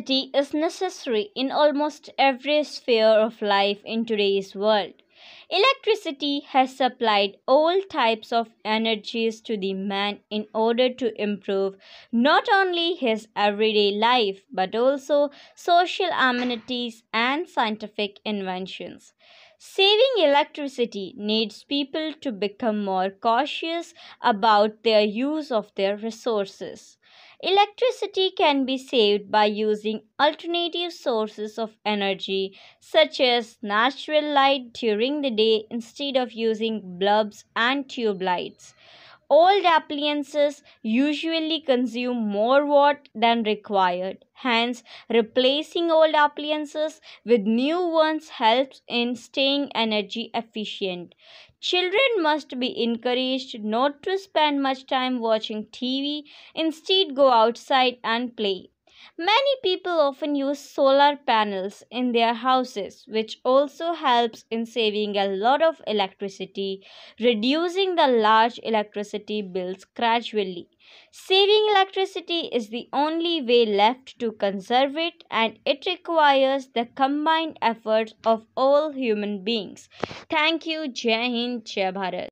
diversity is necessary in almost every sphere of life in today's world. Electricity has supplied all types of energies to the man in order to improve not only his everyday life but also social amenities and scientific inventions. Saving electricity needs people to become more cautious about their use of their resources. Electricity can be saved by using alternative sources of energy such as natural light during the day instead of using bulbs and tube lights. Old appliances usually consume more watt than required. Hence, replacing old appliances with new ones helps in staying energy efficient. Children must be encouraged not to spend much time watching TV, instead, go outside and play. Many people often use solar panels in their houses, which also helps in saving a lot of electricity, reducing the large electricity bills gradually. Saving electricity is the only way left to conserve it, and it requires the combined efforts of all human beings. Thank you, Jai Hind, Jai Bharat.